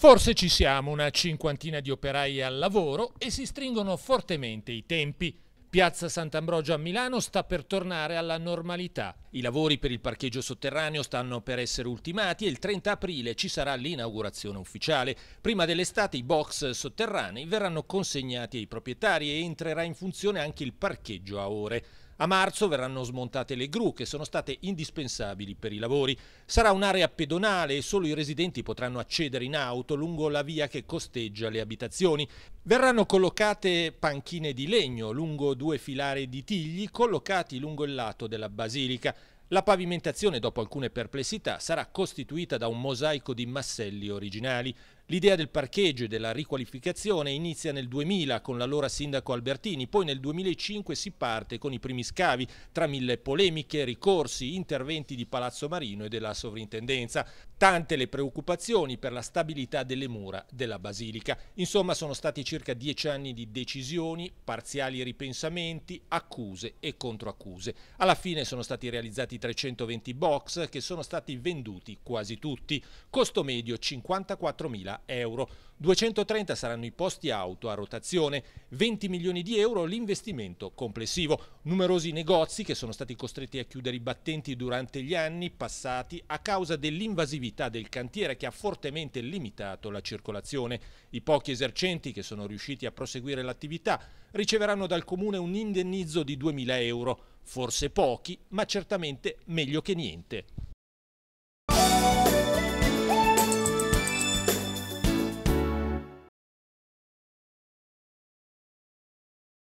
Forse ci siamo una cinquantina di operai al lavoro e si stringono fortemente i tempi. Piazza Sant'Ambrogio a Milano sta per tornare alla normalità. I lavori per il parcheggio sotterraneo stanno per essere ultimati e il 30 aprile ci sarà l'inaugurazione ufficiale. Prima dell'estate i box sotterranei verranno consegnati ai proprietari e entrerà in funzione anche il parcheggio a ore. A marzo verranno smontate le gru che sono state indispensabili per i lavori. Sarà un'area pedonale e solo i residenti potranno accedere in auto lungo la via che costeggia le abitazioni. Verranno collocate panchine di legno lungo due filari di tigli collocati lungo il lato della basilica. La pavimentazione, dopo alcune perplessità, sarà costituita da un mosaico di masselli originali, L'idea del parcheggio e della riqualificazione inizia nel 2000 con l'allora sindaco Albertini, poi nel 2005 si parte con i primi scavi tra mille polemiche, ricorsi, interventi di Palazzo Marino e della sovrintendenza. Tante le preoccupazioni per la stabilità delle mura della basilica. Insomma sono stati circa dieci anni di decisioni, parziali ripensamenti, accuse e controaccuse. Alla fine sono stati realizzati 320 box che sono stati venduti quasi tutti. Costo medio 54.000 euro. 230 saranno i posti auto a rotazione, 20 milioni di euro l'investimento complessivo. Numerosi negozi che sono stati costretti a chiudere i battenti durante gli anni passati a causa dell'invasività del cantiere che ha fortemente limitato la circolazione. I pochi esercenti che sono riusciti a proseguire l'attività riceveranno dal comune un indennizzo di 2.000 euro. Forse pochi, ma certamente meglio che niente.